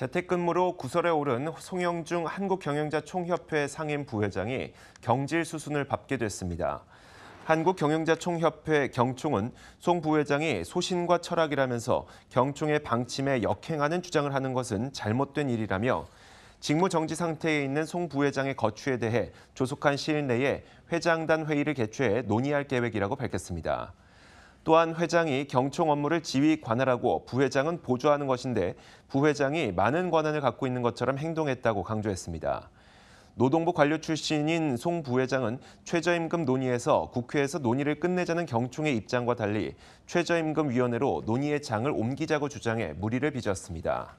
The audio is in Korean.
재택근무로 구설에 오른 송영중 한국경영자총협회 상임 부회장이 경질 수순을 밟게 됐습니다. 한국경영자총협회 경총은 송 부회장이 소신과 철학이라면서 경총의 방침에 역행하는 주장을 하는 것은 잘못된 일이라며 직무 정지 상태에 있는 송 부회장의 거취에 대해 조속한 시일 내에 회장단 회의를 개최해 논의할 계획이라고 밝혔습니다. 또한 회장이 경총 업무를 지휘 관할하고 부회장은 보조하는 것인데 부회장이 많은 권한을 갖고 있는 것처럼 행동했다고 강조했습니다. 노동부 관료 출신인 송 부회장은 최저임금 논의에서 국회에서 논의를 끝내자는 경총의 입장과 달리 최저임금위원회로 논의의 장을 옮기자고 주장해 물의를 빚었습니다.